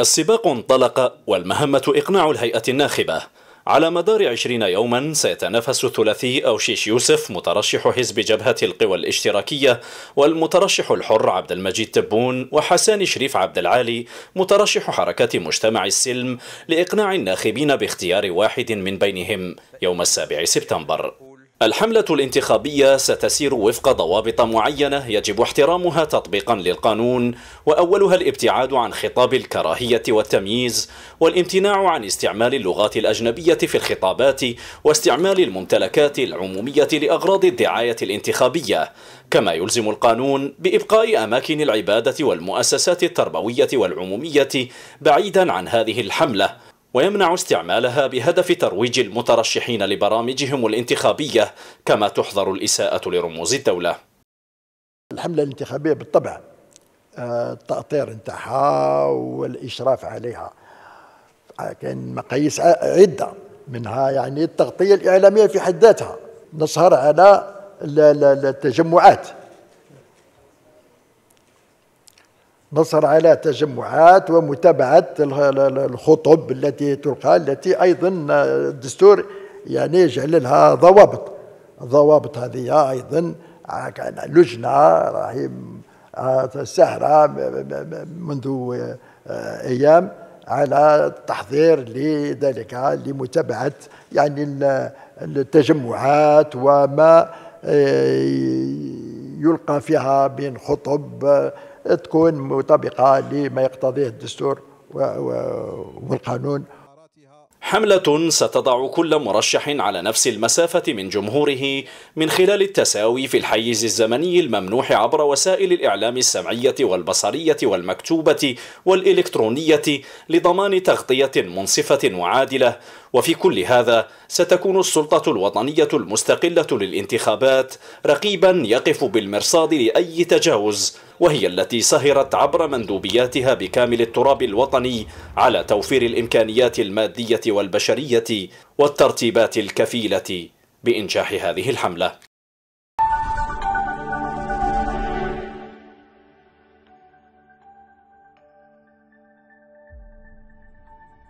السباق انطلق والمهمة إقناع الهيئة الناخبة على مدار عشرين يوما سيتنافس الثلاثي أوشيش يوسف مترشح حزب جبهة القوى الاشتراكية والمترشح الحر عبد المجيد تبون وحسان شريف عبد العالي مترشح حركة مجتمع السلم لإقناع الناخبين باختيار واحد من بينهم يوم السابع سبتمبر الحملة الانتخابية ستسير وفق ضوابط معينة يجب احترامها تطبيقا للقانون وأولها الابتعاد عن خطاب الكراهية والتمييز والامتناع عن استعمال اللغات الأجنبية في الخطابات واستعمال الممتلكات العمومية لأغراض الدعاية الانتخابية كما يلزم القانون بإبقاء أماكن العبادة والمؤسسات التربوية والعمومية بعيدا عن هذه الحملة ويمنع استعمالها بهدف ترويج المترشحين لبرامجهم الانتخابية كما تحظر الإساءة لرموز الدولة الحملة الانتخابية بالطبع التأطير آه، نتاعها والإشراف عليها كان مقاييس عدة منها يعني التغطية الإعلامية في حد ذاتها نسهر على التجمعات نصر على تجمعات ومتابعة الخطب التي تلقى التي أيضا الدستور يعني جعل لها ضوابط الضوابط هذه أيضا كان لجنة راهي آه، سهرة منذ آه، أيام على التحضير لذلك لمتابعة يعني التجمعات وما آه، يلقى فيها بين خطب تكون مطابقة لما يقتضيه الدستور والقانون حملة ستضع كل مرشح على نفس المسافة من جمهوره من خلال التساوي في الحيز الزمني الممنوح عبر وسائل الإعلام السمعية والبصرية والمكتوبة والإلكترونية لضمان تغطية منصفة وعادلة وفي كل هذا ستكون السلطة الوطنية المستقلة للانتخابات رقيبا يقف بالمرصاد لأي تجاوز وهي التي سهرت عبر مندوبياتها بكامل التراب الوطني على توفير الإمكانيات المادية والبشرية والترتيبات الكفيلة بإنجاح هذه الحملة